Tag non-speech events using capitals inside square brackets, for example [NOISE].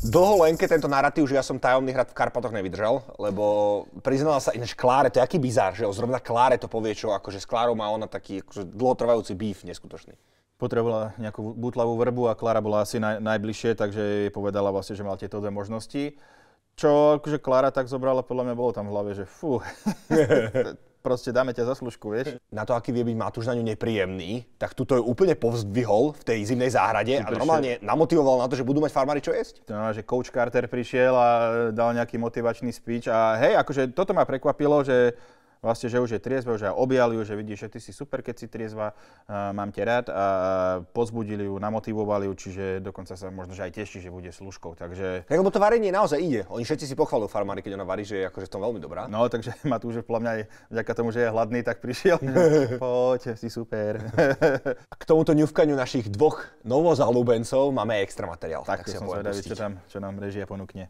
Dlho lenke tento narratív, že ja som tajomný hrad v Karpatoch nevydržal, lebo priznala sa ináč Kláre, to je aký bizár, že zrovna Kláre to povie, čo akože s Klárou má ona taký akože dlhotrvajúci býv neskutočný. Potrebovala nejakú butlavú vrbu a Klára bola asi naj, najbližšie, takže jej povedala vlastne, že mal tieto dve možnosti. Čo akože Klára tak zobrala, podľa mňa bolo tam v hlave, že fú, [LAUGHS] proste dáme ťa za služku, vieš. Na to, aký vie byť Matúš na ňu nepríjemný, tak tuto ju úplne povzdvihol v tej zimnej záhrade a normálne šer. namotivoval na to, že budú mať farmári čo jesť. To znamená, že coach Carter prišiel a e, dal nejaký motivačný speech a hej, akože toto ma prekvapilo, že vlastne, že už je triezva, že objal ju, že vidíš, že ty si super, keď si triezva, uh, mám ťa rád a pozbudili ju, namotivovali ju, čiže dokonca sa možno že aj teší, že bude služkou. Takže... Tak, lebo to varenie naozaj ide. Oni všetci si pochvalujú farmári, keď ona varí, že je akože v tom veľmi dobrá. No, takže ma tu už v mňa aj vďaka tomu, že je hladný, tak prišiel. [LAUGHS] Poď, si super. a [LAUGHS] k tomuto ňufkaniu našich dvoch novozalúbencov máme extra materiál. Tak, tak si ho zvedavý, čo, tam, čo nám režia ponúkne.